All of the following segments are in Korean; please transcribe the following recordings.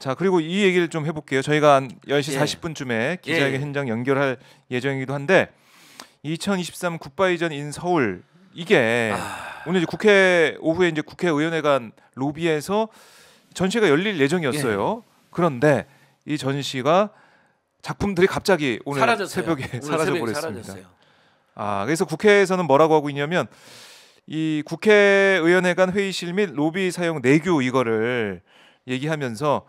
자 그리고 이 얘기를 좀 해볼게요. 저희가 한 10시 예. 40분쯤에 기자회견 예, 예. 현장 연결할 예정이기도 한데 2023 굿바이전 인 서울 이게 아... 오늘 이제 국회 오후에 이제 국회의원회관 로비에서 전시가 열릴 예정이었어요. 예. 그런데 이 전시가 작품들이 갑자기 오늘 사라졌어요. 새벽에 사라져 버렸습니다. 아 그래서 국회에서는 뭐라고 하고 있냐면 이 국회의원회관 회의실 및 로비 사용 내규 이거를 얘기하면서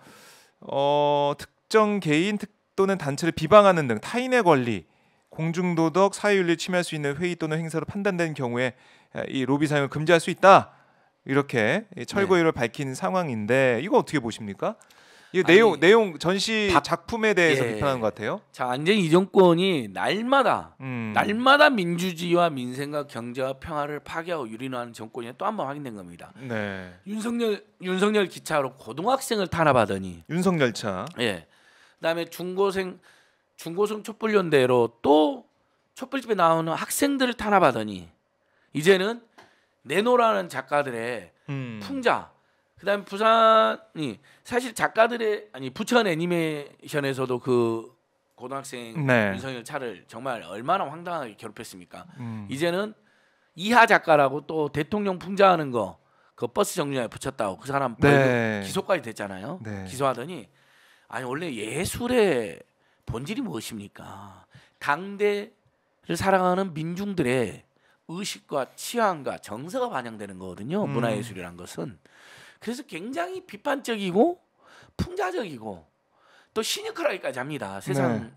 어, 특정 개인 특, 또는 단체를 비방하는 등 타인의 권리, 공중도덕, 사회윤리 침해할 수 있는 회의 또는 행사로 판단된 경우에 이 로비 사용을 금지할 수 있다. 이렇게 철거율을 네. 밝힌 상황인데 이거 어떻게 보십니까? 이 내용 내용 전시 박, 작품에 대해서 예. 비판하는 것 같아요. 자안재이 정권이 날마다 음. 날마다 민주주의와 민생과 경제와 평화를 파괴하고 유린하는 정권이 또한번 확인된 겁니다. 네. 윤석열 윤석열 기차로 고등학생을 탄압하더니 윤석열차. 예. 그다음에 중고생 중고생 촛불연대로 또 촛불집에 나오는 학생들을 탄압하더니 이제는 내노라는 작가들의 음. 풍자 그다음 부산이 사실 작가들의 아니 부천 애니메이션에서도 그 고등학생 네. 윤성열 차를 정말 얼마나 황당하게 괴롭혔습니까? 음. 이제는 이하 작가라고 또 대통령 풍자하는 거 그 버스 정류장에 붙였다고 그 사람 네. 기소까지 됐잖아요. 네. 기소하더니 아니 원래 예술의 본질이 무엇입니까? 당대를 사랑하는 민중들의 의식과 취향과 정서가 반영되는 거거든요. 음. 문화예술이란 것은 그래서 굉장히 비판적이고 풍자적이고 또 시니컬하기까지 합니다. 세상 네.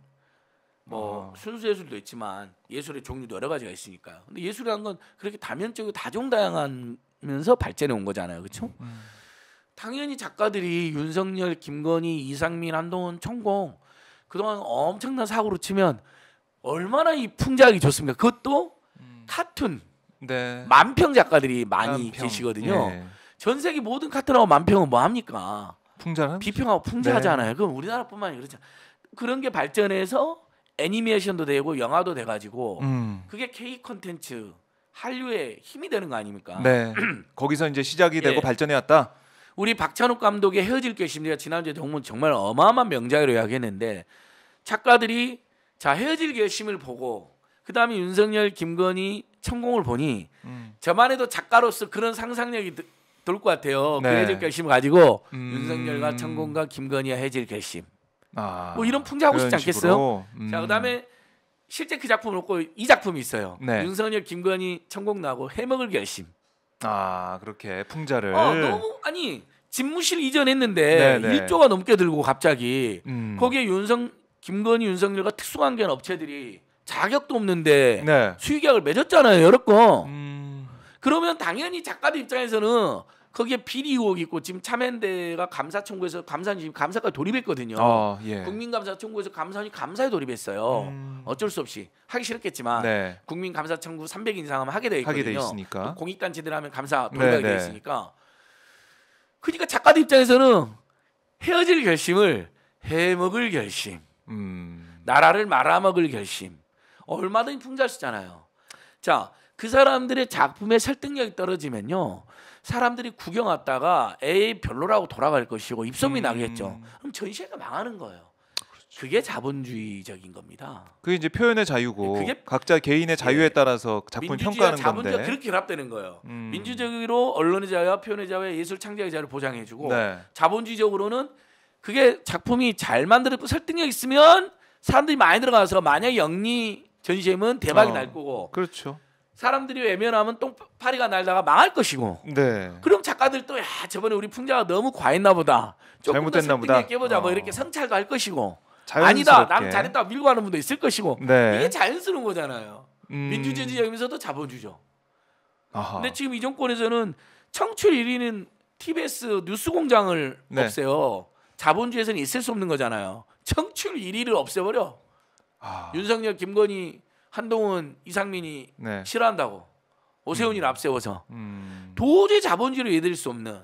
뭐 어. 순수 예술도 있지만 예술의 종류도 여러 가지가 있으니까요. 근데 예술이란 건 그렇게 다면적이고 다종다양하면서 발전해 온 거잖아요. 그렇죠? 음. 당연히 작가들이 윤석열, 김건희, 이상민, 한동훈, 천공 그동안 엄청난 사고로 치면 얼마나 이 풍자하기 좋습니까? 그것도 음. 카툰 네. 만평 작가들이 많이 만평. 계시거든요. 네. 전 세계 모든 카트라고 만평은 뭐 합니까? 풍자는 비평하고 풍자하잖아요. 네. 그럼 우리나라뿐만이 그렇죠 그런 게 발전해서 애니메이션도 되고 영화도 돼가지고 음. 그게 K 컨텐츠 한류의 힘이 되는 거 아닙니까? 네. 거기서 이제 시작이 되고 예. 발전해왔다. 우리 박찬욱 감독의 헤어질 결심 제가 지난주에 정말 정말 어마어마한 명작이라고 이야기했는데 작가들이 자 헤어질 결심을 보고 그다음에 윤석열 김건희 천공을 보니 음. 저만 해도 작가로서 그런 상상력이 돌것 같아요. 네. 그 해질 결심 가지고 음... 윤석열과 천공과 김건희와 해질 결심. 아... 뭐 이런 풍자하고 싶지 않겠어요? 음... 자 그다음에 실제 그 작품을 놓고 이 작품이 있어요. 네. 윤석열, 김건희, 천공 나고 해먹을 결심. 아 그렇게 풍자를. 어, 너무 아니 집무실 이전했는데 네네. 1조가 넘게 들고 갑자기 음. 거기에 윤석 김건희, 윤석열과 특수관계 업체들이 자격도 없는데 네. 수익약을 맺었잖아요 여러 건. 음. 그러면 당연히 작가들 입장에서는 거기에 비리 의혹이 있고 지금 참여대가 감사 청구에서 감사는 지금 감사까지 돌입했거든요. 어, 예. 국민감사 청구에서 감사원이 감사에 돌입했어요. 음... 어쩔 수 없이 하기 싫었겠지만 네. 국민감사 청구 300 인상하면 하게 돼 있거든요. 하게 돼 있으니까. 공익단체들 하면 감사 네, 돌입하게 되어 네. 있으니까. 그러니까 작가들 입장에서는 헤어질 결심을 해먹을 결심, 음... 나라를 말아먹을 결심 얼마든지 풍자할 수 있잖아요. 자그 사람들의 작품의 설득력이 떨어지면요. 사람들이 구경 왔다가 에이 별로라고 돌아갈 것이고 입소문이 음. 나겠죠. 그럼 전시회가 망하는 거예요. 그렇죠. 그게 자본주의적인 겁니다. 그게 이제 표현의 자유고 네, 그게 각자 개인의 자유에 예. 따라서 작품 평가하는 자본주의가 건데 그렇게 결합되는 거예요. 음. 민주적으로 언론의 자유와 표현의 자유와 예술 창작의 자유를 보장해주고 네. 자본주의적으로는 그게 작품이 잘 만들어서 설득력 있으면 사람들이 많이 들어가서 만약 영리 전시회면 대박이 어, 날 거고 그렇죠. 사람들이 외면하면 똥파리가 날다가 망할 것이고. 네. 그럼 작가들 또야 저번에 우리 풍자가 너무 과했나 보다. 조금 잘못됐나 보다. 깨보자 뭐 어. 뭐 이렇게 성찰도 할 것이고. 아니다, 난 잘했다 밀고 가는 분도 있을 것이고. 네. 이게 자연스러운 거잖아요. 음... 민주주의 여기서도 자본주죠. 아하. 근데 지금 이 정권에서는 청출 1위는 TBS 뉴스공장을 네. 없애요. 자본주의에서는 있을 수 없는 거잖아요. 청출 1위를 없애버려. 아... 윤석열, 김건희 한동훈 이상민이 네. 싫어한다고 오세훈이를 음. 앞세워서 음. 도저히 자본주의를 이해드릴 수 없는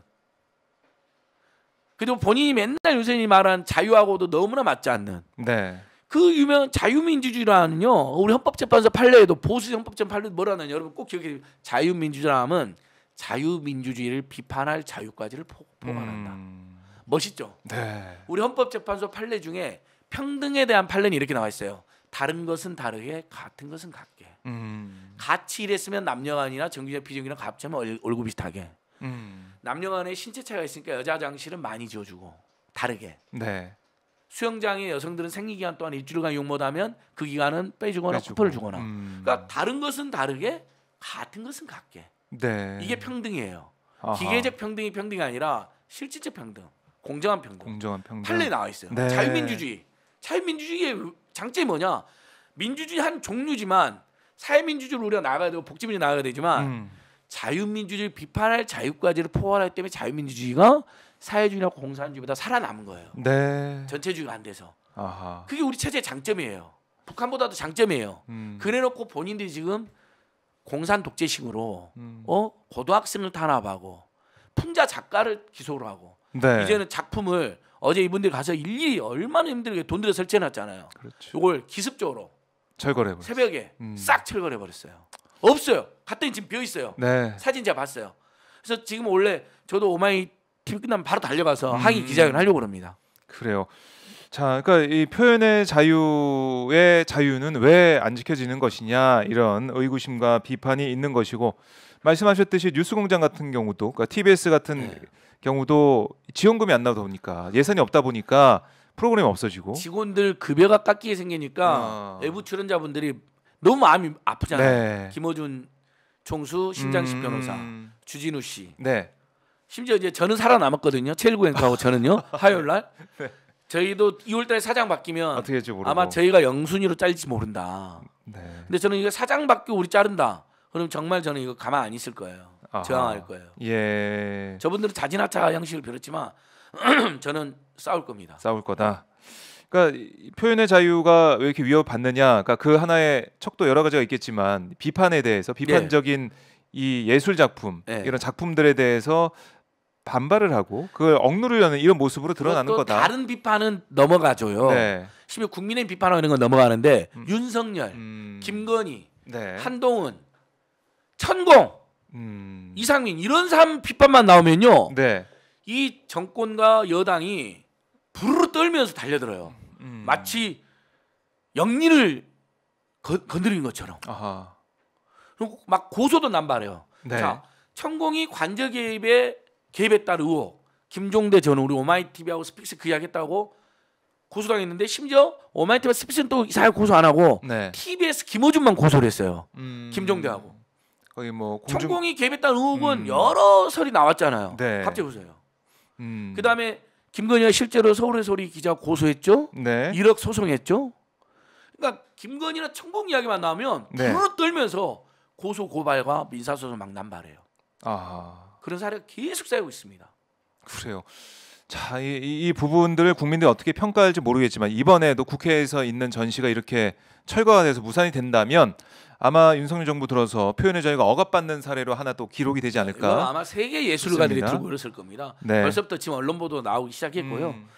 그리고 본인이 맨날 요새이 말한 자유하고도 너무나 맞지 않는 네. 그 유명한 자유민주주의라는요 우리 헌법재판소 판례에도 보수 헌법재판 판례 뭐라는 하 여러분 꼭 기억해 주세요 자유민주주의라면 자유민주주의를 비판할 자유까지를 포, 포괄한다 음. 멋있죠 네. 우리 헌법재판소 판례 중에 평등에 대한 판례는 이렇게 나와 있어요 다른 것은 다르게 같은 것은 같게 음. 같이 일했으면 남녀간이나 정규직 비정규랑 합치면 얼굴 비슷하게 음. 남녀간의 신체 차이가 있으니까 여자 장실은 많이 지어주고 다르게 네. 수영장에 여성들은 생리 기간 동안 일주일간 용 못하면 그 기간은 빼주거나 빼주고. 쿠폰을 주거나 음. 그러니까 다른 것은 다르게 같은 것은 같게 네. 이게 평등이에요 아하. 기계적 평등이 평등이 아니라 실질적 평등 공정한 평등 공정한 평등 판례 나와 있어요 네. 자유민주주의 자유민주주의의 장점이 뭐냐? 민주주의 한 종류지만 사회민주주의를 우리가 나가야 되고 복지민주주의 나가야 되지만 음. 자유민주주의 를 비판할 자유까지를 포괄할 때문에 자유민주주의가 사회주의나 공산주의보다 살아남은 거예요. 네. 전체주의가 안 돼서. 아하. 그게 우리 체제의 장점이에요. 북한보다도 장점이에요. 음. 그래놓고 본인들이 지금 공산 독재식으로 음. 어 고등학생을 탄압하고 풍자 작가를 기소를 하고 네. 이제는 작품을 어제 이분들이 가서 일일이 얼마나 힘들게 돈 들여 설치해놨잖아요. 그렇죠. 이걸 기습적으로 철거해 버렸어요. 새벽에 음. 싹 철거해 버렸어요. 없어요. 갔더니 지금 비어 있어요. 네. 사진 제가 봤어요. 그래서 지금 원래 저도 오마이 TV 끝나면 바로 달려가서 음. 항의 기자회견 하려고 합니다. 그래요. 자, 그러니까 이 표현의 자유의 자유는 왜 안 지켜지는 것이냐 이런 의구심과 비판이 있는 것이고 말씀하셨듯이 뉴스공장 같은 경우도 그러니까 TBS 같은 네. 경우도 지원금이 안 나오다 보니까 예산이 없다 보니까 프로그램이 없어지고 직원들 급여가 깎이게 생기니까 어. 외부 출연자분들이 너무 마음이 아프잖아요. 네. 김어준 총수, 심장식 음... 변호사, 주진우 씨. 네. 심지어 이제 저는 살아남았거든요. 체일구 앵하고 저는요. 네. 화요일 날. 네. 저희도 2월달에 사장 바뀌면 아마 저희가 영순위로 짤지 모른다. 네. 근데 저는 이거 사장 바뀌고 우리 자른다. 그럼 정말 저는 이거 가만 안 있을 거예요. 아하. 저항할 거예요. 예. 저분들은 자진하차 형식을 벼렸지만 저는 싸울 겁니다. 싸울 거다. 그러니까 표현의 자유가 왜 이렇게 위협받느냐? 그러니까 그 하나의 척도 여러 가지가 있겠지만 비판에 대해서 비판적인 예. 이 예술 작품 예. 이런 작품들에 대해서 반발을 하고 그걸 억누르려는 이런 모습으로 드러나는 거다. 다른 비판은 넘어가줘요. 네. 심지어 국민의 비판하는 건 넘어가는데 음. 윤석열, 음. 김건희, 네. 한동훈, 천공 음... 이상민 이런 사람 핏밥만 나오면요. 네. 이 정권과 여당이 부르르 떨면서 달려들어요. 음... 마치 영리를 건드린 것처럼. 아하. 그리고 막 고소도 남발해요. 네. 자, 천공이 관저 개입에 개입했다는 의혹. 김종대 전 우리 오마이티비하고 스픽스 그 이야기했다고 고소당했는데 심지어 오마이티비 스픽스는 또 이사회 고소 안 하고 네. TBS 김호준만 고소를 했어요. 음... 김종대하고. 거기 뭐 공중... 천공이 개입했다는 의혹은 음. 여러 설이 나왔잖아요. 네. 갑자기 보세요. 음. 그다음에 김건희가 실제로 서울의 소리 기자 고소했죠. 네. 1억 소송했죠. 그러니까 김건희나 천공 이야기만 나오면 네. 부르 떨면서 고소 고발과 민사 소송 막 난발해요. 아. 그런 사례가 계속 쌓이고 있습니다. 그래요. 자, 이, 이, 부분들을 국민들이 어떻게 평가할지 모르겠지만 이번에도 국회에서 있는 전시가 이렇게 철거가 돼서 무산이 된다면 아마 윤석열 정부 들어서 표현의 자유가 억압받는 사례로 하나 또 기록이 되지 않을까? 아마 세계 예술가들이 들고 일었을 겁니다. 네. 벌써부터 지금 언론 보도 나오기 시작했고요. 음.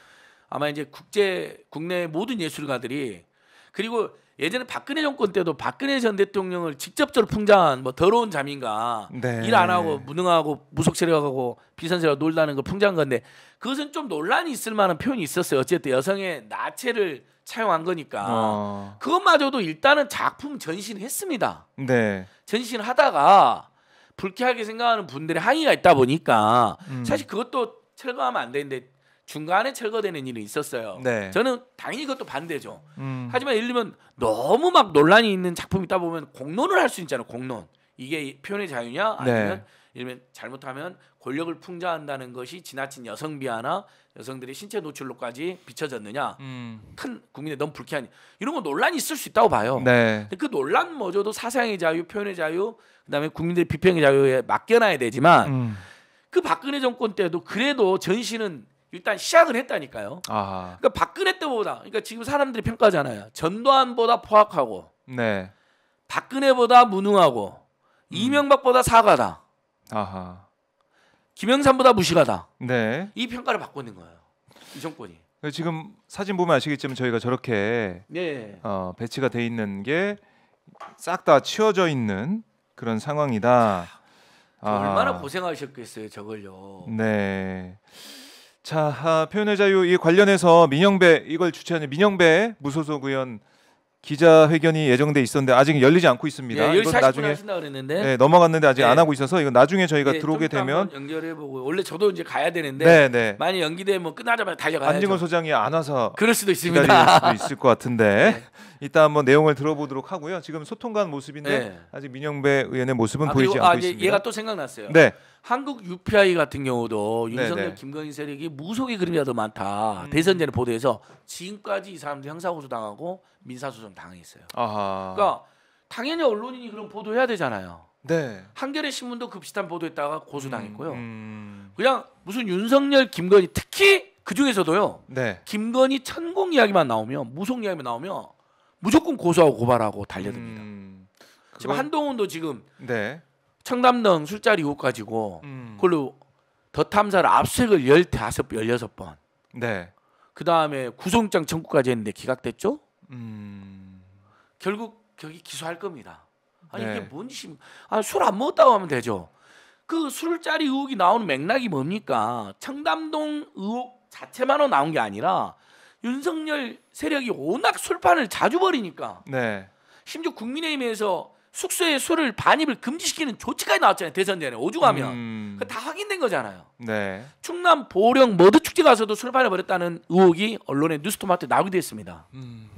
아마 이제 국제 국내 모든 예술가들이 그리고 예전에 박근혜 정권 때도 박근혜 전 대통령을 직접적으로 풍자한 뭐 더러운 잠인가 네. 일안 하고 무능하고 무속 세력하고 비선세력 놀라는걸 풍자한 건데 그것은 좀 논란이 있을 만한 표현이 있었어요. 어쨌든 여성의 나체를 차용한 거니까 어. 그것마저도 일단은 작품 전신했습니다. 네. 전신하다가 불쾌하게 생각하는 분들의 항의가 있다 보니까 음. 사실 그것도 철거하면 안 되는데 중간에 철거되는 일이 있었어요. 네. 저는 당연히 그것도 반대죠. 음. 하지만 예를 들면 너무 막 논란이 있는 작품이 있다 보면 공론을 할 수 있잖아요. 공론. 이게 표현의 자유냐 네. 아니면 네. 예를 면 잘못하면 권력을 풍자한다는 것이 지나친 여성 비하나 여성들의 신체 노출로까지 비춰졌느냐 음. 큰 국민의 너무 불쾌한 이런 거 논란이 있을 수 있다고 봐요. 네. 그논란뭐저도 사상의 자유, 표현의 자유, 그다음에 국민들의 비평의 자유에 맡겨놔야 되지만 음. 그 박근혜 정권 때도 그래도 전시는 일단 시작을 했다니까요. 아 그러니까 박근혜 때보다 그러니까 지금 사람들이 평가잖아요. 전두환보다 포악하고 네. 박근혜보다 무능하고 음. 이명박보다 사과다. 아하. 김영삼보다 무식하다. 네. 이 평가를 받고 있는 거예요. 이 정권이. 지금 사진 보면 아시겠지만 저희가 저렇게 네. 어, 배치가 돼 있는 게 싹 다 치워져 있는 그런 상황이다. 아. 얼마나 고생하셨겠어요, 저걸요. 네. 자 아, 표현의 자유 이 관련해서 민영배 이걸 주최하는 민영배 무소속 의원 기자회견이 예정돼 있었는데 아직 열리지 않고 있습니다. 예, 이건 나중에 네, 넘어갔는데 아직 네. 안 하고 있어서 이건 나중에 저희가 네, 들어오게 되면 연결해보고 원래 저도 이제 가야 되는데 네, 네. 많이 연기되면 뭐 끝나자마자 달려가야죠. 안진건 소장이 안 와서 그럴 수도 있습니다. 기다릴 수도 있을 것 같은데 네. 이따 한번 내용을 들어보도록 하고요. 지금 소통관 모습인데 네. 아직 민영배 의원의 모습은 아, 보이지 아, 않고 아, 있습니다. 얘가 또 생각났어요. 네. 한국 UPI 같은 경우도 윤석열 네네. 김건희 세력이 무속의 그림자가 더 많다. 음. 대선 전에 보도해서 지금까지 이 사람들 형사고소 당하고 민사소송 당했어요. 아하. 그러니까 당연히 언론인이 그런 보도해야 되잖아요. 네. 한겨레 신문도 급시탄 그 보도했다가 고소당했고요. 음, 음. 그냥 무슨 윤석열 김건희 특히 그 중에서도요. 네. 김건희 천공 이야기만 나오면 무속 이야기만 나오면 무조건 고소하고 고발하고 달려듭니다. 음. 그건... 지금 한동훈도 지금 네. 청담동 술자리 이후 가지고 음. 그걸로 더 탐사를 압수색을 열다섯 열여섯 번. 네. 그 다음에 구속영장 청구까지 했는데 기각됐죠. 음. 결국 여기 기소할 겁니다. 아니 네. 이게 뭔지 아술 안 먹었다고 하면 되죠. 그 술자리 의혹이 나오는 맥락이 뭡니까? 청담동 의혹 자체만으로 나온 게 아니라 윤석열 세력이 워낙 술판을 자주 벌이니까. 네. 심지어 국민의힘에서 숙소에 술을 반입을 금지시키는 조치까지 나왔잖아요. 대선전에 오죽하면 음. 다 확인된 거잖아요. 네. 충남 보령 머드 축제 가서도 술팔아버렸다는 의혹이 언론의 뉴스토마토에 나오기도 했습니다. 음.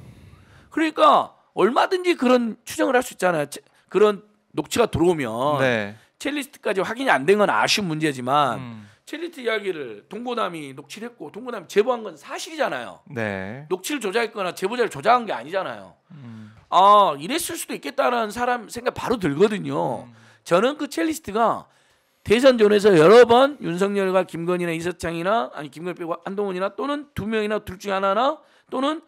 그러니까 얼마든지 그런 추정을 할 수 있잖아요. 그런 녹취가 들어오면 네. 첼리스트까지 확인이 안 된 건 아쉬운 문제지만 음. 첼리스트 이야기를 동고남이 녹취를 했고 동고남이 제보한 건 사실이잖아요. 네. 녹취를 조작했거나 제보자를 조작한 게 아니잖아요. 음. 아 이랬을 수도 있겠다라는 사람 생각 바로 들거든요. 음. 저는 그 첼리스트가 대선전에서 여러 번 윤석열과 김건희나 이석창이나 아니 김건희 빼고 한동훈이나 또는 두 명이나 둘 중에 하나나 또는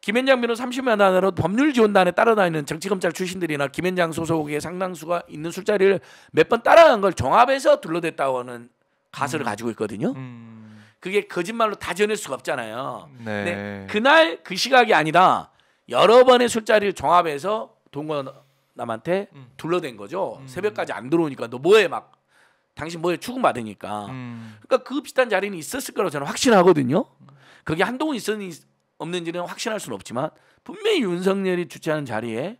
김현장 변호사 30만 원으로 법률 지원단에 따라다니는 정치검찰 출신들이나 김현장 소속의 상당수가 있는 술자리를 몇 번 따라간 걸 종합해서 둘러댔다고 하는 가설을 음. 가지고 있거든요. 음. 그게 거짓말로 다 전할 수가 없잖아요. 네. 근데 그날 그 시각이 아니다. 여러 번의 술자리를 종합해서 동거남한테 음. 둘러댄 거죠. 음. 새벽까지 안 들어오니까 너 뭐 해 막 당신 뭐해 추궁 받으니까. 음. 그러니까 그 비슷한 자리는 있었을 거라고 저는 확신하거든요. 그게 한동훈 있었는지 없는지는 확신할 수는 없지만 분명히 윤석열이 주최하는 자리에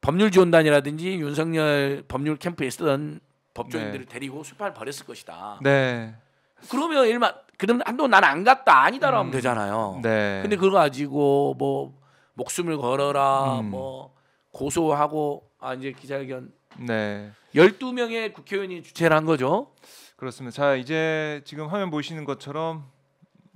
법률 지원단이라든지 윤석열 법률 캠프에 있었던 법조인들을 네. 데리고 술판을 벌였을 것이다. 네. 그러면 일만 그러면 한동안 난안 갔다 아니다라고 하면 음. 되잖아요. 네. 근데 그걸 가지고 뭐 목숨을 걸어라 음. 뭐 고소하고 아 이제 기자회견 네. 12명의 국회의원이 주최를 한 거죠. 그렇습니다. 자, 이제 지금 화면 보시는 것처럼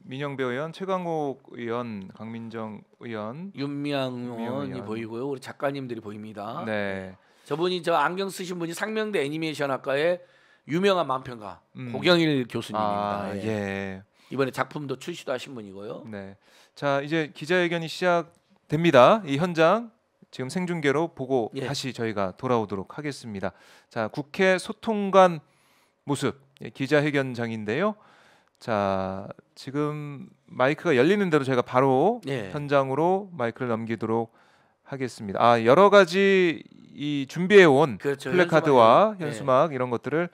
민영배 의원, 최강욱 의원, 강민정 의원, 윤미향 의원이 의원. 보이고요. 우리 작가님들이 보입니다. 네. 저분이 저 안경 쓰신 분이 상명대 애니메이션학과의 유명한 만평가 음. 고경일 교수님입니다. 아, 예. 예. 이번에 작품도 출시도 하신 분이고요. 네. 자, 이제 기자회견이 시작 됩니다. 이 현장 지금 생중계로 보고 예. 다시 저희가 돌아오도록 하겠습니다. 자, 국회 소통관 모습 예, 기자회견장인데요. 자, 지금 마이크가 열리는 대로 제가 바로 예. 현장으로 마이크를 넘기도록 하겠습니다. 아, 여러 가지 이 준비해 온 그렇죠, 플래카드와 예. 현수막, 이런 것들을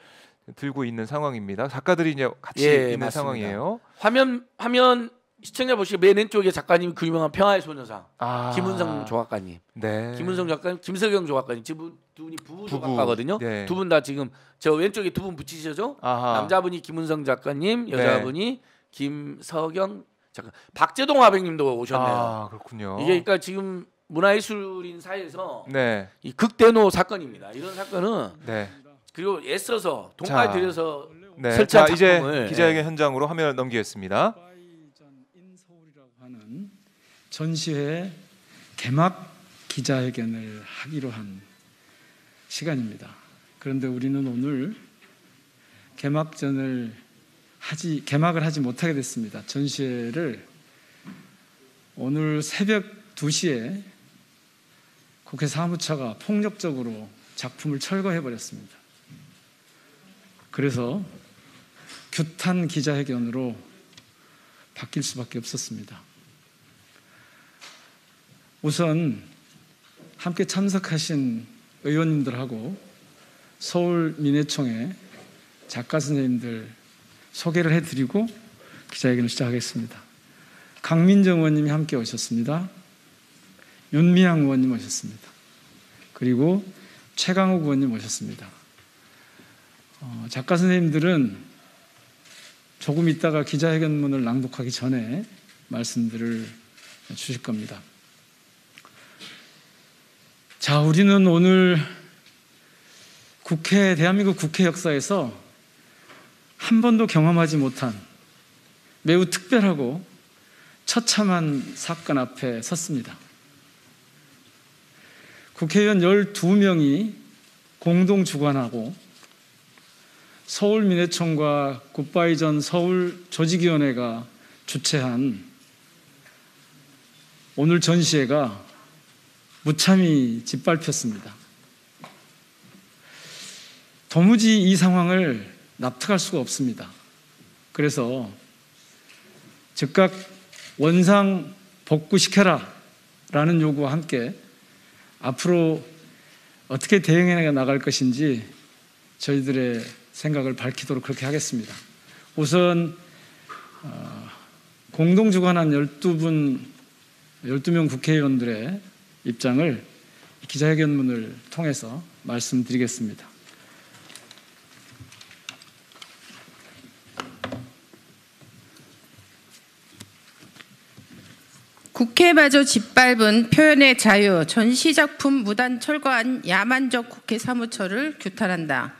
들고 있는 상황입니다. 작가들이 이제 같이 예, 있는 맞습니다. 상황이에요. 화면 화면 시청자 보시고 맨 왼쪽에 작가님이 그 유명한 평화의 소녀상 아. 김은성 조각가님, 네. 김은성 작가님 김석영 조각가님 지금 두 분이 부부, 조각가거든요. 네. 두분 다 지금 저 왼쪽에 두 분 붙이셔죠. 남자분이 김은성 작가님, 네. 여자분이 네. 김석영 작가. 박재동 화백님도 오셨네요. 아, 그렇군요. 이게 그러니까 지금 문화예술인 사이에서 네. 이 극대노 사건입니다. 이런 사건은 네. 그리고 애써서 돈까지 들여서 네. 설치한 자, 이제 예. 기자회견 현장으로 화면을 넘기겠습니다. 전시회 개막 기자회견을 하기로 한 시간입니다. 그런데 우리는 오늘 개막전을 하지 개막을 하지 못하게 됐습니다. 전시회를 오늘 새벽 2시에 국회 사무처가 폭력적으로 작품을 철거해 버렸습니다. 그래서 규탄 기자회견으로 바뀔 수밖에 없었습니다. 우선 함께 참석하신 의원님들하고 서울민회총회 작가 선생님들 소개를 해드리고 기자회견을 시작하겠습니다. 강민정 의원님이 함께 오셨습니다. 윤미향 의원님 오셨습니다. 그리고 최강욱 의원님 오셨습니다. 어, 작가 선생님들은 조금 있다가 기자회견문을 낭독하기 전에 말씀들을 주실 겁니다. 자, 우리는 오늘 국회, 대한민국 국회 역사에서 한 번도 경험하지 못한 매우 특별하고 처참한 사건 앞에 섰습니다. 국회의원 12명이 공동 주관하고 서울민해청과 굿바이 전 서울 조직위원회가 주최한 오늘 전시회가 무참히 짓밟혔습니다. 도무지 이 상황을 납득할 수가 없습니다. 그래서 즉각 원상 복구시켜라 라는 요구와 함께 앞으로 어떻게 대응해 나갈 것인지 저희들의 생각을 밝히도록 그렇게 하겠습니다. 우선 어, 공동 주관한 12분 12명 국회의원들의 입장을 기자회견문을 통해서 말씀드리겠습니다. 국회마저 짓밟은 표현의 자유 전시작품 무단 철거한 야만적 국회 사무처를 규탄한다.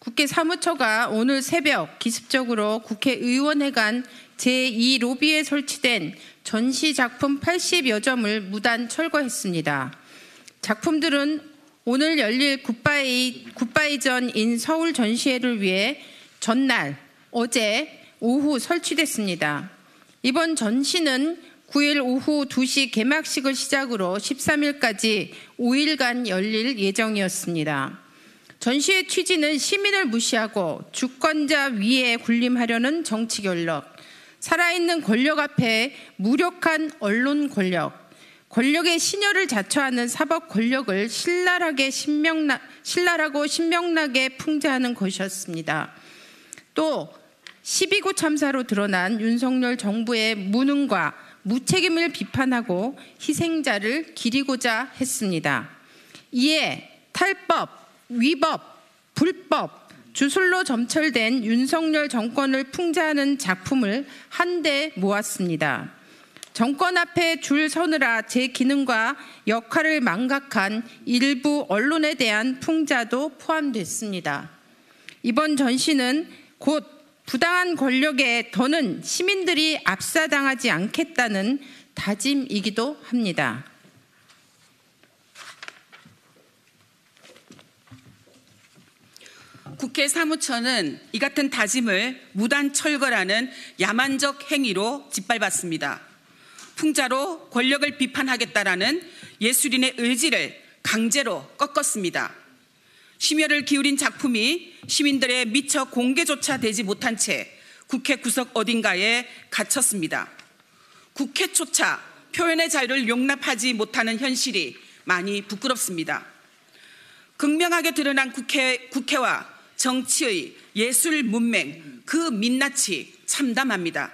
국회 사무처가 오늘 새벽 기습적으로 국회의원회관 제2로비에 설치된 전시작품 80여 점을 무단 철거했습니다. 작품들은 오늘 열릴 굿바이, 굿바이전인 서울 전시회를 위해 전날, 어제 오후 설치됐습니다. 이번 전시는 9일 오후 2시 개막식을 시작으로 13일까지 5일간 열릴 예정이었습니다. 전시의 취지는 시민을 무시하고 주권자 위에 군림하려는 정치 권력, 살아있는 권력 앞에 무력한 언론 권력, 권력의 신여을 자처하는 사법 권력을 신랄하게 신명나, 신랄하고 신명나게 풍자하는 것이었습니다. 또 12구 참사로 드러난 윤석열 정부의 무능과 무책임을 비판하고 희생자를 기리고자 했습니다. 이에 탈법, 위법, 불법, 주술로 점철된 윤석열 정권을 풍자하는 작품을 한데 모았습니다. 정권 앞에 줄 서느라 제 기능과 역할을 망각한 일부 언론에 대한 풍자도 포함됐습니다. 이번 전시는 곧 부당한 권력에 더는 시민들이 압사당하지 않겠다는 다짐이기도 합니다. 국회 사무처는 이 같은 다짐을 무단 철거라는 야만적 행위로 짓밟았습니다. 풍자로 권력을 비판하겠다라는 예술인의 의지를 강제로 꺾었습니다. 심혈을 기울인 작품이 시민들의 미처 공개조차 되지 못한 채 국회 구석 어딘가에 갇혔습니다. 국회조차 표현의 자유를 용납하지 못하는 현실이 많이 부끄럽습니다. 극명하게 드러난 국회, 국회와 정치의 예술 문맹 그 민낯이 참담합니다.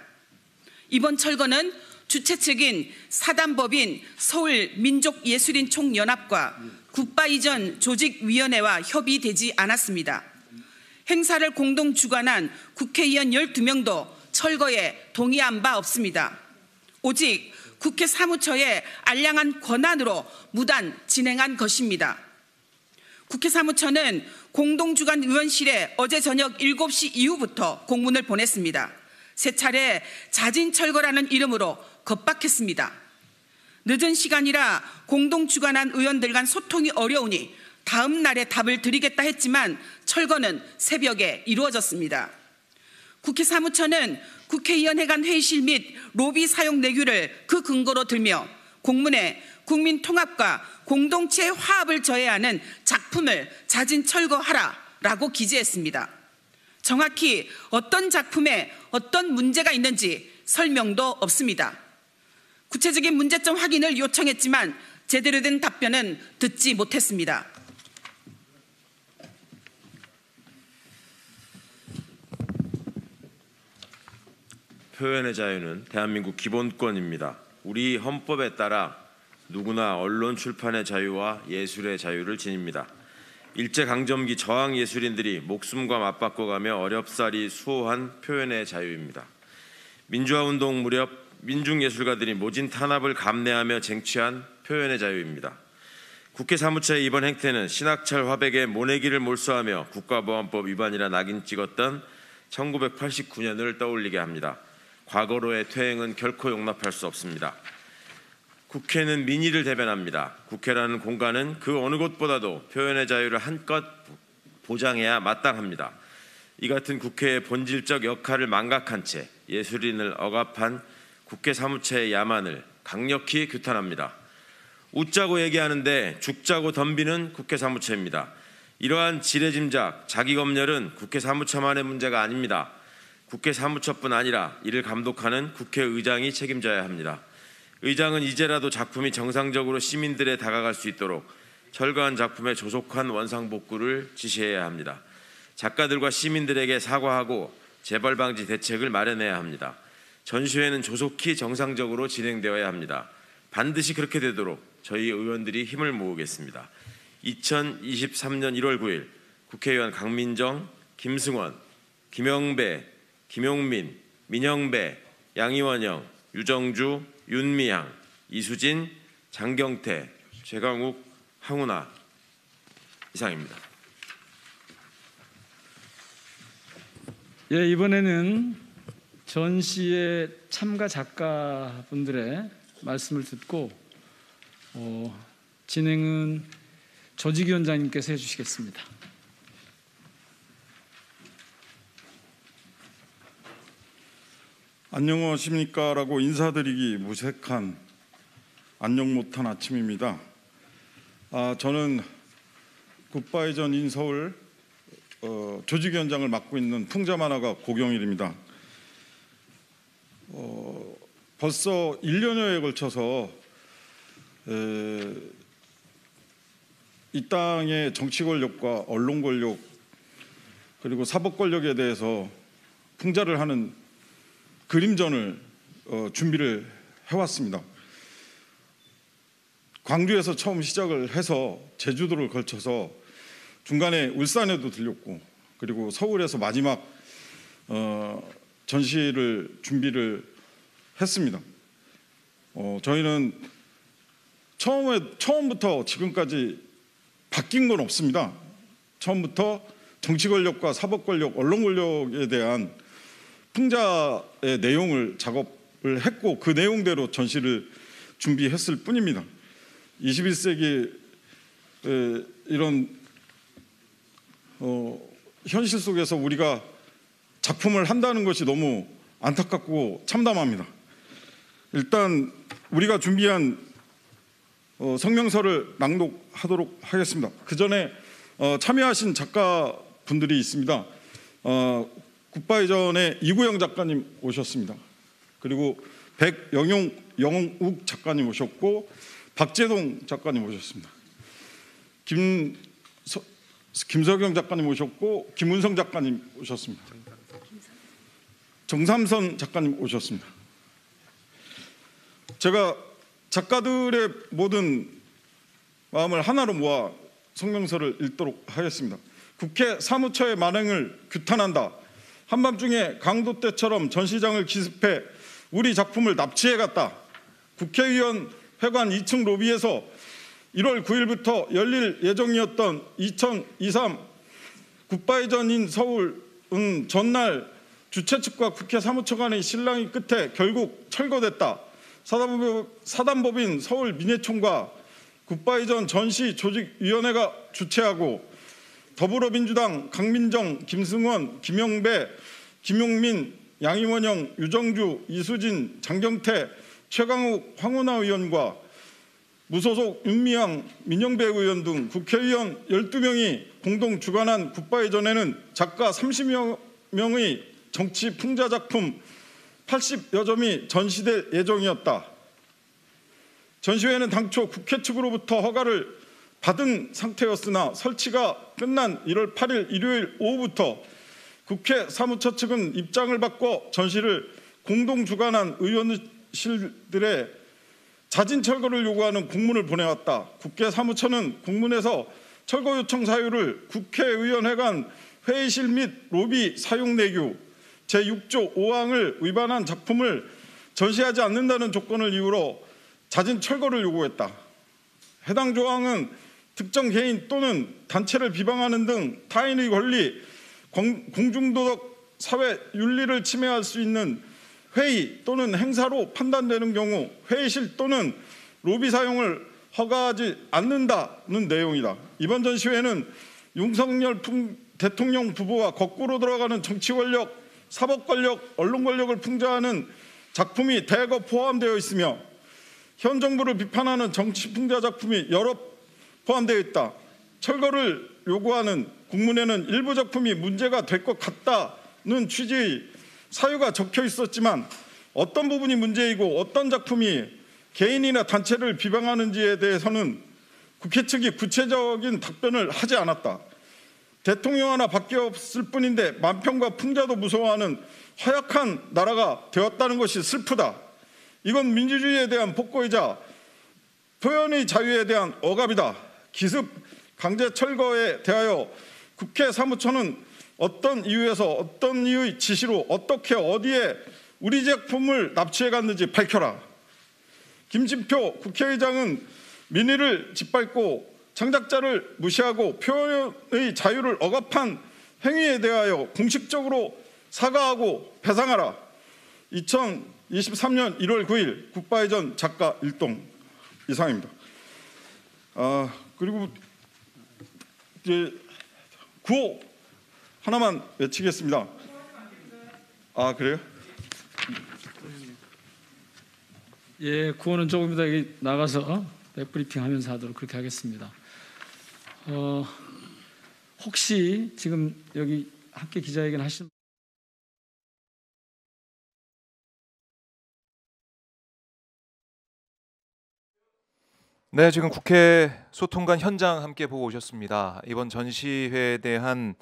이번 철거는 주최 측인 사단법인 서울민족예술인총연합과 국가이전 조직위원회와 협의되지 않았습니다. 행사를 공동 주관한 국회의원 12명도 철거에 동의한 바 없습니다. 오직 국회 사무처의 알량한 권한으로 무단 진행한 것입니다. 국회 사무처는 공동주관 의원실에 어제 저녁 7시 이후부터 공문을 보냈습니다. 세 차례 자진 철거라는 이름으로 겁박했습니다. 늦은 시간이라 공동 주관한 의원들 간 소통이 어려우니 다음 날에 답을 드리겠다 했지만 철거는 새벽에 이루어졌습니다. 국회 사무처는 국회의원회 관 회의실 및 로비 사용 내규를 그 근거로 들며 공문에 국민 통합과 공동체 의 화합을 저해하는 작품을 자진 철거하라라고 기재했습니다. 정확히 어떤 작품에 어떤 문제가 있는지 설명도 없습니다. 구체적인 문제점 확인을 요청했지만 제대로 된 답변은 듣지 못했습니다. 표현의 자유는 대한민국 기본권입니다. 우리 헌법에 따라 누구나 언론 출판의 자유와 예술의 자유를 지닙니다. 일제강점기 저항예술인들이 목숨과 맞바꿔가며 어렵사리 수호한 표현의 자유입니다. 민주화운동 무렵 민중예술가들이 모진 탄압을 감내하며 쟁취한 표현의 자유입니다. 국회 사무처의 이번 행태는 신학철 화백의 모내기를 몰수하며 국가보안법 위반이라 낙인 찍었던 1989년을 떠올리게 합니다. 과거로의 퇴행은 결코 용납할 수 없습니다. 국회는 민의를 대변합니다. 국회라는 공간은 그 어느 곳보다도 표현의 자유를 한껏 보장해야 마땅합니다. 이 같은 국회의 본질적 역할을 망각한 채 예술인을 억압한 국회 사무처의 야만을 강력히 규탄합니다. 웃자고 얘기하는데 죽자고 덤비는 국회 사무처입니다. 이러한 지레짐작, 자기검열은 국회 사무처만의 문제가 아닙니다. 국회 사무처뿐 아니라 이를 감독하는 국회의장이 책임져야 합니다. 의장은 이제라도 작품이 정상적으로 시민들에 다가갈 수 있도록 철거한 작품에 조속한 원상 복구를 지시해야 합니다. 작가들과 시민들에게 사과하고 재발 방지 대책을 마련해야 합니다. 전시회는 조속히 정상적으로 진행되어야 합니다. 반드시 그렇게 되도록 저희 의원들이 힘을 모으겠습니다. 2023년 1월 9일 국회의원 강민정, 김승원, 김영배, 김용민, 민영배, 양이원영, 유정주, 윤미향, 이수진, 장경태, 최강욱, 황운하 이상입니다. 예, 이번에는 전시의 참가 작가분들의 말씀을 듣고 어, 진행은 조직위원장님께서 해주시겠습니다. 안녕하십니까 라고 인사드리기 무색한 안녕 못한 아침입니다. 아, 저는 굿바이 전인 서울 어, 조직위원장을 맡고 있는 풍자만화가 고경일입니다. 어, 벌써 1년여에 걸쳐서 에, 이 땅의 정치 권력과 언론 권력 그리고 사법 권력에 대해서 풍자를 하는 그림전을 어, 준비를 해왔습니다. 광주에서 처음 시작을 해서 제주도를 걸쳐서 중간에 울산에도 들렸고 그리고 서울에서 마지막 어, 전시를 준비를 했습니다. 어, 저희는 처음에 처음부터 지금까지 바뀐 건 없습니다. 처음부터 정치 권력과 사법 권력, 언론 권력에 대한 풍자의 내용을 작업을 했고 그 내용대로 전시를 준비했을 뿐입니다. 21세기 이런 어, 현실 속에서 우리가 작품을 한다는 것이 너무 안타깝고 참담합니다. 일단 우리가 준비한 어, 성명서를 낭독하도록 하겠습니다. 그 전에 어, 참여하신 작가분들이 있습니다. 어, 국바이전에 이구영 작가님 오셨습니다. 그리고 백영용 영웅욱 작가님 오셨고 박재동 작가님 오셨습니다. 김 서, 김석영 작가님 오셨고 김문성 작가님 오셨습니다. 정삼선 작가님 오셨습니다. 제가 작가들의 모든 마음을 하나로 모아 성명서를 읽도록 하겠습니다. 국회 사무처의 만행을 규탄한다. 한밤중에 강도 때처럼 전시장을 기습해 우리 작품을 납치해갔다. 국회의원 회관 2층 로비에서 1월 9일부터 열릴 예정이었던 2023 굿바이전인 서울은 전날 주최 측과 국회 사무처 간의 실랑이 끝에 결국 철거됐다. 사단법인 서울민예총과 굿바이전 전시조직위원회가 주최하고 더불어민주당 강민정, 김승원, 김영배, 김용민, 양이원영, 유정주, 이수진, 장경태, 최강욱, 황원하 의원과 무소속 윤미향, 민영배 의원 등 국회의원 12명이 공동 주관한 국바이 전에는 작가 30여 명의 정치 풍자 작품 80여 점이 전시될 예정이었다. 전시회는 당초 국회 측으로부터 허가를 받은 상태였으나 설치가 끝난 1월 8일 일요일 오후부터 국회 사무처 측은 입장을 바꿔 전시를 공동 주관한 의원실들의 자진 철거를 요구하는 공문을 보내왔다. 국회 사무처는 공문에서 철거 요청 사유를 국회의원회관 회의실 및 로비 사용 내규 제6조 5항을 위반한 작품을 전시하지 않는다는 조건을 이유로 자진 철거를 요구했다. 해당 조항은 특정 개인 또는 단체를 비방하는 등 타인의 권리, 공중도덕, 사회 윤리를 침해할 수 있는 회의 또는 행사로 판단되는 경우 회의실 또는 로비 사용을 허가하지 않는다는 내용이다. 이번 전시회는 윤석열 대통령 부부가 거꾸로 들어가는 정치 권력, 사법 권력, 언론 권력을 풍자하는 작품이 대거 포함되어 있으며 현 정부를 비판하는 정치 풍자 작품이 여러 포함되어 있다. 철거를 요구하는 국문에는 일부 작품이 문제가 될 것 같다는 취지의 사유가 적혀 있었지만 어떤 부분이 문제이고 어떤 작품이 개인이나 단체를 비방하는지에 대해서는 국회 측이 구체적인 답변을 하지 않았다. 대통령 하나 밖에 없을 뿐인데 만평과 풍자도 무서워하는 허약한 나라가 되었다는 것이 슬프다. 이건 민주주의에 대한 복고이자 표현의 자유에 대한 억압이다. 기습 강제 철거에 대하여 국회 사무처는 어떤 이유에서 어떤 이유의 지시로 어떻게 어디에 우리 제품을 납치해 갔는지 밝혀라. 김진표 국회의장은 민의를 짓밟고 창작자를 무시하고 표현의 자유를 억압한 행위에 대하여 공식적으로 사과하고 배상하라. 2023년 1월 9일 국바의전 작가 일동 이상입니다. 아... 그리고 이제 구호 하나만 외치겠습니다. 아 그래요? 예, 구호는 조금 이따 나가서 어? 백브리핑하면서 하도록 그렇게 하겠습니다. 어, 혹시 지금 여기 함께 기자회견 하신 네, 지금 국회 소통관 현장 함께 보고 오셨습니다. 이번 전시회에 대한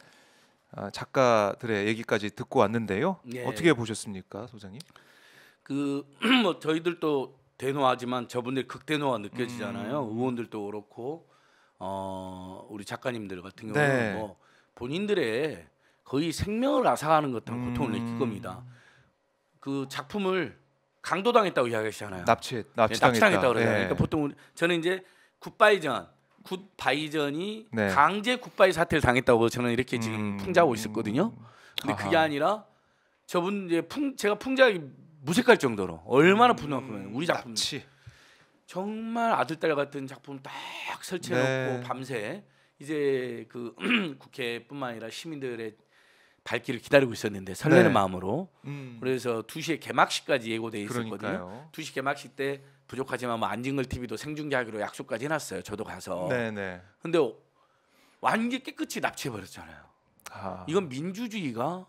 아, 작가들의 얘기까지 듣고 왔는데요. 네. 어떻게 보셨습니까, 소장님? 그 뭐 저희들도 대노하지만 저분들 극대노가 느껴지잖아요. 음. 의원들도 그렇고 어, 우리 작가님들 같은 경우는 네. 뭐 본인들의 거의 생명을 앗아가는 것 같은 음. 고통을 음. 느낄 겁니다. 그 작품을 강도당했다고 이야기하시잖아요. 납치 네, 납치당했다. 납 그러잖아요. 네. 그러니까 보통 저는 이제 굿바이전 굿바이전이 네. 강제 굿바이 사태를 당했다고 저는 이렇게 지금 음... 풍자하고 있었거든요. 근데 아하. 그게 아니라 저분 이제 풍 제가 풍자하기 무색할 정도로 얼마나 음. 분노했으면 우리 작품 납치. 정말 아들딸 같은 작품 딱 설치해놓고 네. 밤새 이제 그 국회뿐만 아니라 시민들의 발길을 기다리고 있었는데 설레는 네. 마음으로 음. 그래서 2시에 개막식까지 예고돼 있었거든요. 그러니까요. 2시 개막식 때 부족하지만 뭐 안진걸 TV도 생중계하기로 약속까지 해놨어요. 저도 가서. 네네. 네. 근데 완전 깨끗이 납치해버렸잖아요. 아. 이건 민주주의가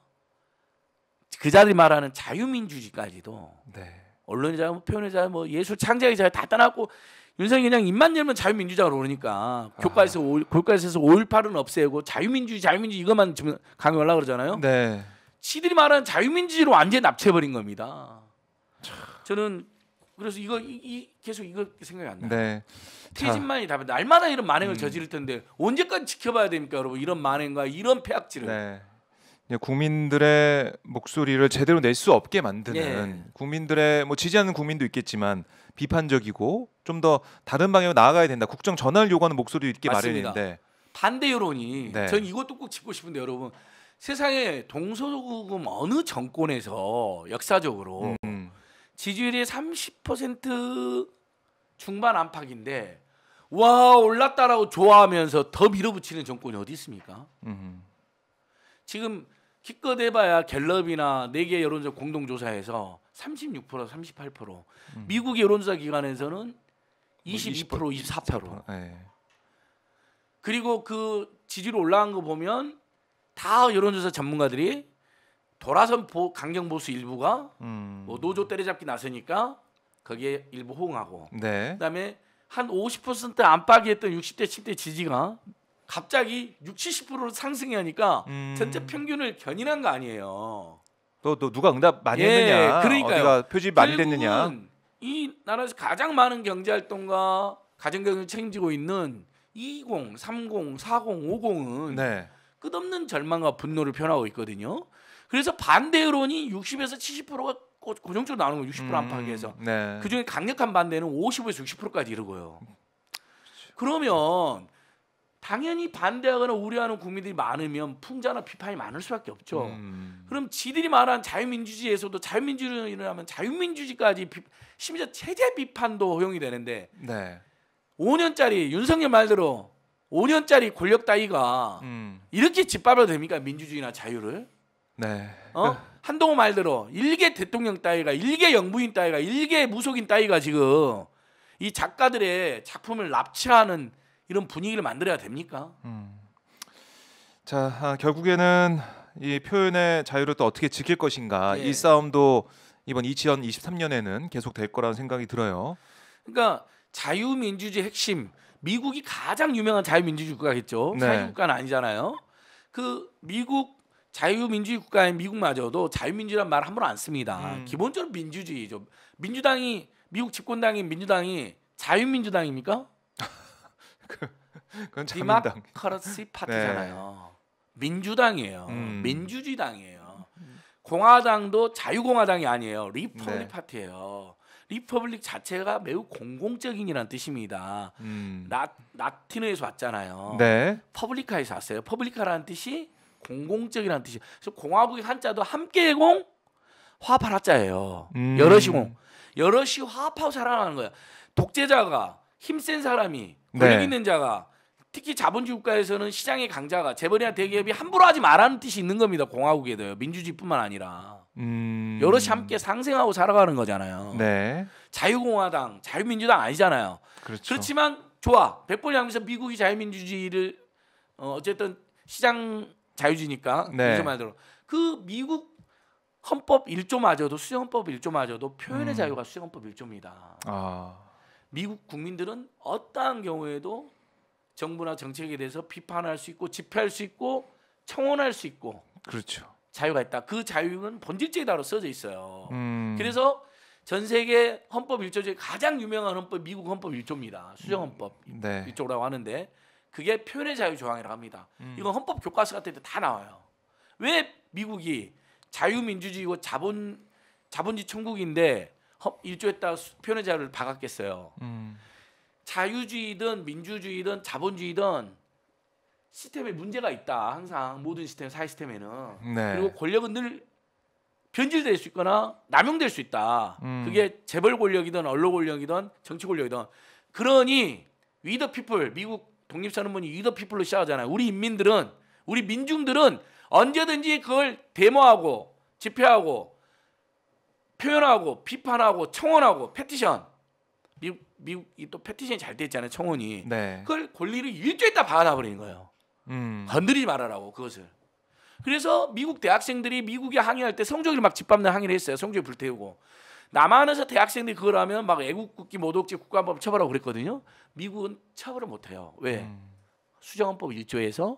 그 자리 말하는 자유민주주의까지도 네. 언론의 자유, 표현의 자유, 뭐, 뭐 예술 창작의 자유 다떠났고 윤석이 그냥 입만 열면 자유민주주의 오르니까 아. 교과에서 오, 교과에서 5.18은 없애고 자유민주주의 자유민주주의 이것만 지금 강요하려고 그러잖아요. 네. 시들이 말하는 자유민주주의로 완전히 납치해버린 겁니다. 참. 저는 그래서 이거 이, 이, 계속 이거 생각이 안 나요. 네. 퇴진만이 답이 날마다 이런 만행을 음. 저지를 텐데 언제까지 지켜봐야 됩니까, 여러분? 이런 만행과 이런 폐악질을. 네. 국민들의 목소리를 제대로 낼 수 없게 만드는 예. 국민들의 뭐 지지하는 국민도 있겠지만 비판적이고 좀 더 다른 방향으로 나아가야 된다. 국정 전환을 요구하는 목소리 도 있게 맞습니다. 마련인데 반대 여론이 네. 저는 이것도 꼭 짚고 싶은데 여러분 세상에 동서고금 어느 정권에서 역사적으로 음. 음. 지지율이 30% 중반 안팎인데 와 올랐다라고 좋아하면서 더 밀어붙이는 정권이 어디 있습니까? 음. 지금 기껏 해봐야 갤럽이나 네개 여론조 공동조사에서 36% 38% 음. 미국 여론조사 기관에서는 22% 24%. 네. 그리고 그 지지율 올라간 거 보면 다 여론조사 전문가들이 돌아선 보, 강경 보수 일부가 음. 뭐 노조 때려잡기 나서니까 거기에 일부 호응하고 네. 그다음에 한 50% 안팎이 었던 60대 10대 지지가 갑자기 60, 70%로 상승하니까 음. 전체 평균을 견인한 거 아니에요. 또, 또 누가 응답 많이 예, 했느냐, 그러니까요. 어디가 표지 많이 됐느냐. 이 나라에서 가장 많은 경제 활동과 가정 경제를 책임지고 있는 20, 30, 40, 50은 네. 끝없는 절망과 분노를 표현하고 있거든요. 그래서 반대 여론이 60에서 70%가 고정적으로 나오는 거예요. 60% 음, 안팎에서. 네. 그중에 강력한 반대는 50에서 60%까지 이르고요. 그렇죠. 그러면 당연히 반대하거나 우려하는 국민들이 많으면 풍자나 비판이 많을 수밖에 없죠. 음. 그럼 지들이 말한 자유민주주의에서도 자유민주주의를 일어나면 자유민주주의까지 비, 심지어 체제 비판도 허용이 되는데 네. 5년짜리 윤석열 말대로 5년짜리 권력 따위가 음. 이렇게 짓밟아도 됩니까 민주주의나 자유를? 네. 어? 네. 한동호 말대로 일개 대통령 따위가 일개 영부인 따위가 일개 무속인 따위가 지금 이 작가들의 작품을 납치하는 이런 분위기를 만들어야 됩니까? 음. 자 아, 결국에는 이 표현의 자유를 또 어떻게 지킬 것인가 예. 이 싸움도 이번 2023년에는 계속 될 거라는 생각이 들어요. 그러니까 자유민주주의 핵심 미국이 가장 유명한 자유민주주의 국가겠죠. 네. 사회국가는 아니잖아요. 그 미국 자유민주주의 국가인 미국마저도 자유민주란 말 함부로 안 씁니다. 음. 기본적으로 민주주의죠. 민주당이 미국 집권당인 민주당이 자유민주당입니까? 그건 자민당. 디마크러시 파티잖아요. 네. 민주당이에요. 음. 민주주의당이에요. 음. 공화당도 자유공화당이 아니에요. 리퍼블릭 네. 파티예요. 리퍼블릭 자체가 매우 공공적인이란 뜻입니다. 음. 라, 라틴어에서 왔잖아요. 네. 퍼블리카에서 왔어요. 퍼블리카라는 뜻이 공공적이라는 뜻이. 그래서 공화국의 한자도 함께공 화합할 자예요. 음. 여럿이 공. 여럿이 화합하고 살아나는 거예요. 독재자가 힘센 사람이 권력 네. 있는 자가 특히 자본주의 국가에서는 시장의 강자가 재벌이나 대기업이 함부로 하지 말라는 뜻이 있는 겁니다. 공화국에도요. 민주주의뿐만 아니라 음... 여럿이 함께 상생하고 살아가는 거잖아요. 네. 자유공화당, 자유민주당 아니잖아요. 그렇죠. 그렇지만 좋아. 백번 향면서 미국이 자유민주주의를 어, 어쨌든 시장 자유주의니까 네. 그 미국 헌법 1조마저도 수행헌법 1조마저도 표현의 음... 자유가 수행헌법 1조입니다. 아... 미국 국민들은 어떠한 경우에도 정부나 정책에 대해서 비판할 수 있고 집회할 수 있고 청원할 수 있고 그렇죠. 자유가 있다. 그 자유는 본질적이다로 써져 있어요. 음. 그래서 전 세계 헌법 1조 중에 가장 유명한 헌법 미국 헌법 1조입니다. 수정 헌법 음. 네. 1조라고 하는데 그게 표현의 자유 조항이라고 합니다. 음. 이건 헌법 교과서 같은 데 다 나와요. 왜 미국이 자유민주주의고 자본 자본주의 천국인데 어, 일조했다 표현의 자유를 박았겠어요. 음. 자유주의든 민주주의든 자본주의든 시스템에 문제가 있다. 항상 모든 시스템, 사회 시스템에는 네. 그리고 권력은 늘 변질될 수 있거나 남용될 수 있다. 음. 그게 재벌 권력이든 언론 권력이든 정치 권력이든 그러니 위더 피플 미국 독립선언문이 위더 피플로 시작하잖아요. 우리 인민들은 우리 민중들은 언제든지 그걸 데모하고 집회하고 표현하고 비판하고 청원하고 패티션 미국, 미국이 또패티션이잘돼 있잖아요 청원이 네. 그걸 권리를 일주일 있다 박아버리는 거예요 음. 건드리지 말아라고 그것을 그래서 미국 대학생들이 미국에 항의할 때 성적을 막 짓밟는 항의를 했어요 성적이 불태우고 남한에서 대학생들이 그걸 하면 막 애국국기 모독죄 국가법 처벌하고 그랬거든요 미국은 처벌을 못해요 왜 음. 수정헌법 일조에서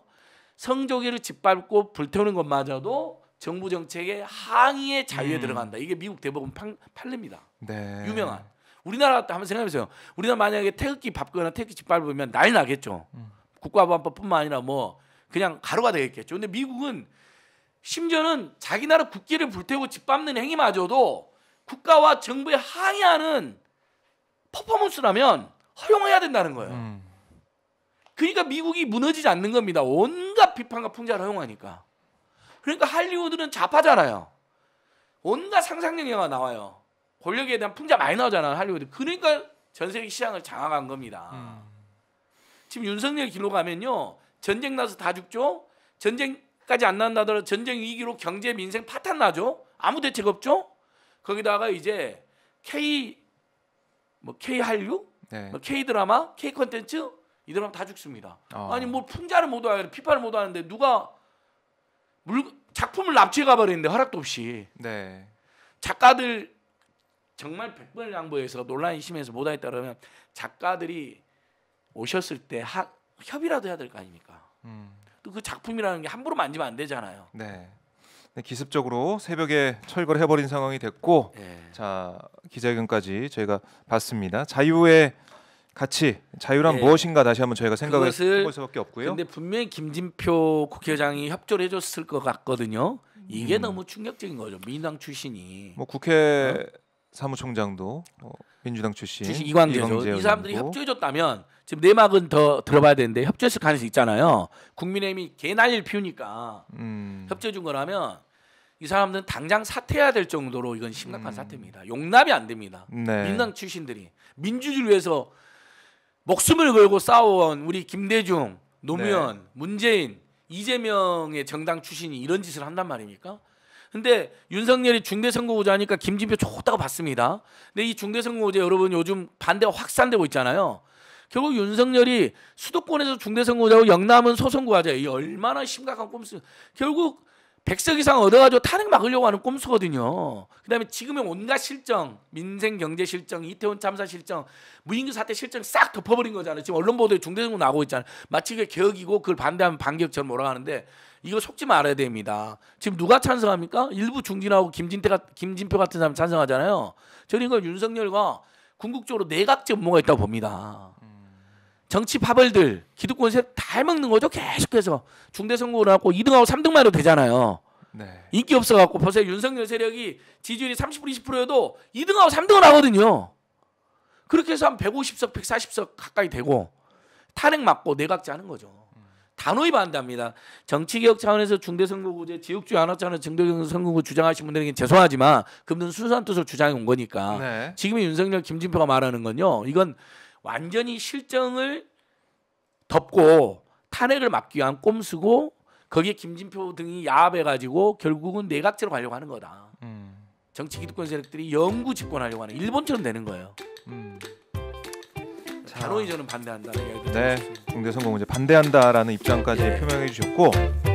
성조기를 짓밟고 불태우는 것마저도 정부 정책의 항의의 자유에 음. 들어간다. 이게 미국 대법원 판, 판례입니다. 네. 유명한. 우리나라 한번 생각해보세요. 우리나라 만약에 태극기 밟거나 태극기 짓밟으면 난리 나겠죠. 음. 국가보안법뿐만 아니라 뭐 그냥 가루가 되겠겠죠. 근데 미국은 심지어는 자기 나라 국기를 불태우고 짓밟는 행위마저도 국가와 정부에 항의하는 퍼포먼스라면 허용해야 된다는 거예요. 음. 그러니까 미국이 무너지지 않는 겁니다. 온갖 비판과 풍자를 허용하니까. 그러니까 할리우드는 좌파잖아요. 온갖 상상력 영화 나와요. 권력에 대한 풍자 많이 나오잖아요. 할리우드. 그러니까 전 세계 시장을 장악한 겁니다. 음. 지금 윤석열 길로 가면요. 전쟁 나서 다 죽죠. 전쟁까지 안 난다더라도 전쟁 위기로 경제 민생 파탄 나죠. 아무 대책 없죠. 거기다가 이제 K 뭐 K 한류, 네. 뭐 K 드라마, K 컨텐츠 이 드라마 다 죽습니다. 어. 아니 뭐 풍자를 못 와요, 피파를 못 하는데 누가 물 작품을 납치가 해 버리는데 허락도 없이. 네. 작가들 정말 백번을 양보해서 논란이 심해서 못하겠다 그러면 작가들이 오셨을 때 하, 협의라도 해야 될 거 아닙니까? 음. 또그 작품이라는 게 함부로 만지면 안 되잖아요. 네. 기습적으로 새벽에 철거를 해버린 상황이 됐고 네. 자 기자회견까지 저희가 봤습니다. 자유의 같이 자유란 네. 무엇인가 다시 한번 저희가 생각을 해볼 수밖에 없고요. 근데 분명히 김진표 국회의장이 협조를 해줬을 것 같거든요. 이게 음. 너무 충격적인 거죠. 민당 출신이. 뭐 국회 어? 사무총장도 어, 민주당 출신. 출신 이광재죠. 이광재 이 사람들이 협조해줬다면 지금 내막은 더 들어봐야 되는데 협조했을 가능성이 있잖아요. 국민의힘이 개난리를 피우니까 음. 협조해준 거라면 이 사람들은 당장 사퇴해야 될 정도로 이건 심각한 음. 사태입니다. 용납이 안 됩니다. 네. 민당 출신들이 민주주의를 위해서 목숨을 걸고 싸워온 우리 김대중, 노무현, 네. 문재인, 이재명의 정당 출신이 이런 짓을 한단 말입니까? 근데 윤석열이 중대 선거구제 하니까 김진표 좋다고 봤습니다. 근데 이 중대 선거구제 여러분 요즘 반대가 확산되고 있잖아요. 결국 윤석열이 수도권에서 중대 선거구제하고 영남은 소선구하자. 거이 얼마나 심각한 꼼수. 결국 백석 이상 얻어가지고 탄핵 막으려고 하는 꼼수거든요. 그다음에 지금의 온갖 실정, 민생 경제 실정, 이태원 참사 실정, 무인기 사태 실정 싹 덮어버린 거잖아요. 지금 언론 보도에 중대적으로 나오고 있잖아요. 마치 그게 개혁이고 그걸 반대하면 반격처럼 몰아가는데 이거 속지 말아야 됩니다. 지금 누가 찬성합니까? 일부 중진하고 김진태가 김진표 같은 사람 찬성하잖아요. 저는 이걸 윤석열과 궁극적으로 내각제 음모가 있다고 봅니다. 정치 파벌들 기득권 세다 해먹는 거죠 계속해서 중대 선거를 하고 2등하고 3등만 해도 되잖아요. 네. 인기 없어갖고 벌써 윤석열 세력이 지지율이 30% 20%여도 2등하고 3등을 하거든요. 그렇게 해서 한 150석 140석 가까이 되고 탄핵 맞고 내각제 하는 거죠. 단호히 반대합니다. 정치개혁 차원에서 중대선거구제, 지역주의 안화 차원에서 중대선거구 주장하신 분들에게 죄송하지만 그분은 순수한 뜻으로 주장해 온 거니까 네. 지금의 윤석열, 김진표가 말하는 건요. 이건 완전히 실정을 덮고 탄핵을 막기 위한 꼼수고 거기에 김진표 등이 야합해가지고 결국은 내각제로 가려고 하는 거다. 음. 정치 기득권 세력들이 영구 집권하려고 하는 일본처럼 되는 거예요. 음. 단호히 저는 반대한다 네, 중대선거 문제 반대한다라는 입장까지 예. 표명해 주셨고.